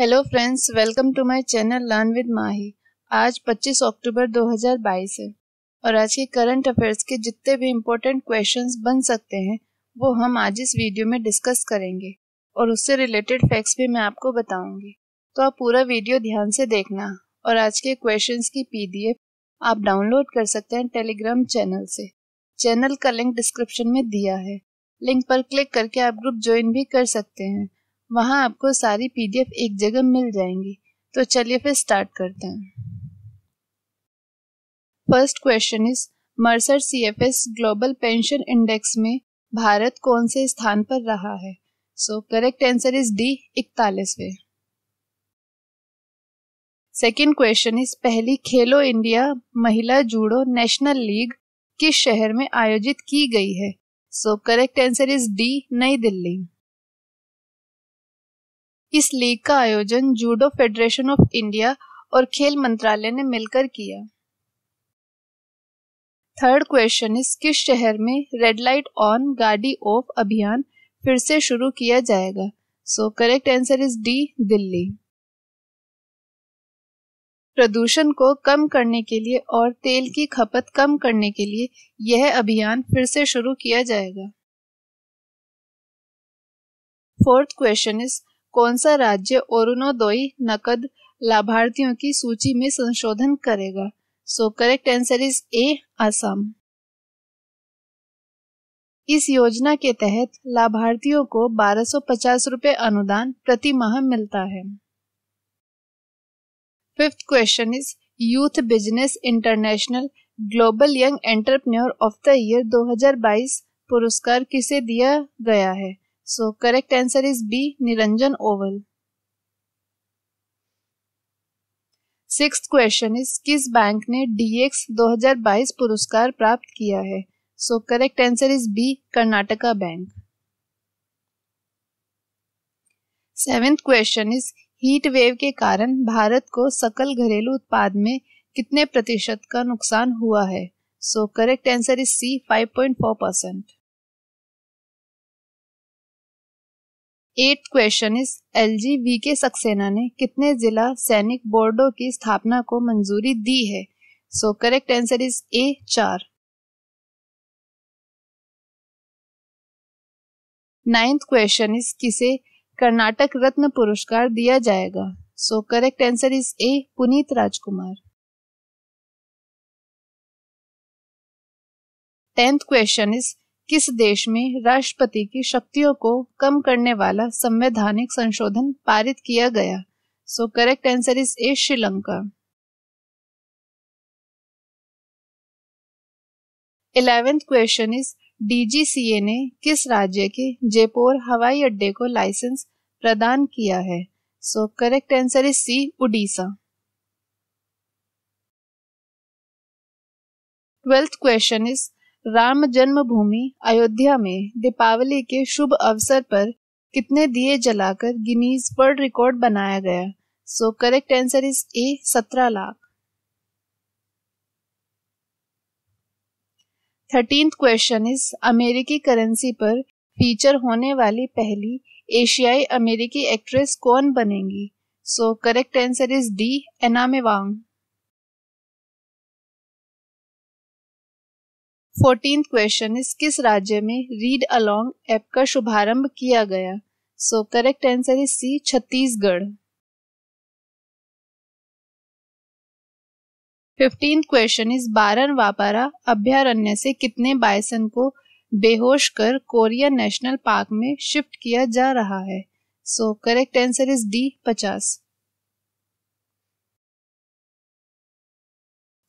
hello friends welcome to my channel learn with Mahi आज 25 अक्टूबर 2022 है और आज के करंट अफेयर्स के जितने भी इम्पोर्टेंट क्वेश्चंस बन सकते हैं वो हम आज इस वीडियो में डिस्कस करेंगे और उससे रिलेटेड फैक्ट्स भी मैं आपको बताऊंगी तो आप पूरा वीडियो ध्यान से देखना और आज के क्वेश्चन की पी आप डाउनलोड कर सकते हैं टेलीग्राम चैनल से चैनल का लिंक डिस्क्रिप्शन में दिया है लिंक पर क्लिक करके आप ग्रुप ज्वाइन भी कर सकते हैं वहाँ आपको सारी पीडीएफ एक जगह मिल जाएंगी तो चलिए फिर स्टार्ट करते हैं first question is Mercer CFS global pension index में भारत कौन से स्थान पर रहा है so correct answer is D इकतालीसवे सेकेंड क्वेश्चन इज पहली खेलो इंडिया महिला जूडो नेशनल लीग किस शहर में आयोजित की गई है so correct answer is D Nai Delhi इस लीग का आयोजन जूडो फेडरेशन ऑफ इंडिया और खेल मंत्रालय ने मिलकर किया थर्ड क्वेश्चन इस किस शहर में रेड लाइट ऑन गाड़ी ऑफ अभियान फिर से शुरू किया जाएगा so correct answer is D Delhi प्रदूषण को कम करने के लिए और तेल की खपत कम करने के लिए यह अभियान फिर से शुरू किया जाएगा फोर्थ क्वेश्चन इज कौन सा राज्य और नकद लाभार्थियों की सूची में संशोधन करेगा so correct answer is A Assam इस योजना के तहत लाभार्थियों को 1250 रुपए अनुदान प्रति माह मिलता है fifth question is youth business international global young entrepreneur of the year 2022 पुरस्कार किसे दिया गया है so correct answer is B Niranjan ओवल सिक्स क्वेश्चन इज किस बैंक ने डीएक्स 2022 पुरस्कार प्राप्त किया है so correct answer is B Karnataka bank seventh question is heat wave के कारण भारत को सकल घरेलू उत्पाद में कितने प्रतिशत का नुकसान हुआ है so correct answer is C 5.4 percent eight question is L G V के सक्सेना ने कितने जिला सैनिक बोर्डों की स्थापना को मंजूरी दी है so correct answer is A चार नाइन्थ क्वेश्चन इज किसे कर्नाटक रत्न पुरस्कार दिया जाएगा so correct answer is A Puneet Rajkumar tenth question is किस देश में राष्ट्रपति की शक्तियों को कम करने वाला संवैधानिक संशोधन पारित किया गया so correct answer is A Sri Lanka eleventh question is DGCA ने किस राज्य के जयपुर हवाई अड्डे को लाइसेंस प्रदान किया है so correct answer is C Orissa twelfth question is Ram जन्मभूमि अयोध्या में दीपावली के शुभ अवसर पर कितने दिए जलाकर गिनीज वर्ल्ड रिकॉर्ड बनाया गया so correct answer is A सत्रह लाख थर्टीन क्वेश्चन इज अमेरिकी करेंसी पर फीचर होने वाली पहली एशियाई अमेरिकी एक्ट्रेस कौन बनेंगी so correct answer is D Anna May Wong fourteen question इस किस राज्य में रीड अलोंग ऐप का शुभारंभ किया गया so correct answer is C Chhattisgarh fifteen question इस बारन वापारा अभ्यारण्य से कितने बायसन को बेहोश कर कोरिया नेशनल पार्क में शिफ्ट किया जा रहा है so correct answer is D पचास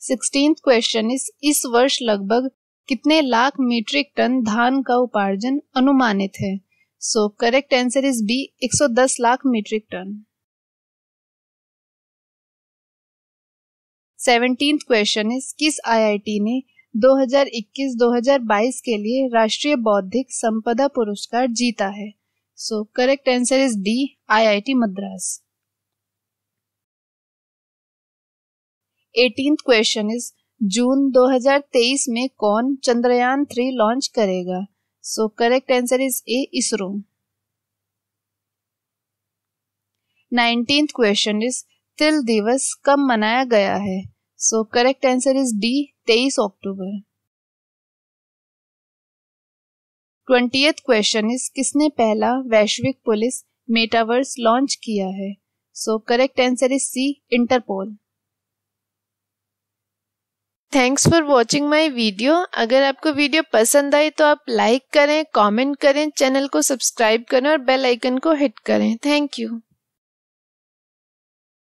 सिक्सटीन क्वेश्चन इस इस वर्ष लगभग कितने लाख मीट्रिक टन धान का उपार्जन अनुमानित है so correct answer is B 110 lakh metric ton seventeen question is किस आईआईटी ने 2021-2022 के लिए राष्ट्रीय बौद्धिक संपदा पुरस्कार जीता है so correct answer is D IIT Madras eighteen question is June 2023 में कौन चंद्रयान थ्री लॉन्च करेगा so correct answer is A ISRO nineteenth question is तिल दिवस कब मनाया गया है so correct answer is D तेईस अक्टूबर ट्वेंटी क्वेश्चन इज किसने पहला वैश्विक पुलिस मेटावर्स लॉन्च किया है so correct answer is C Interpol thanks for watching my video अगर आपको वीडियो पसंद आई तो आप लाइक करें कॉमेंट करें चैनल को सब्सक्राइब करें और बेल आइकन को हिट करें थैंक यू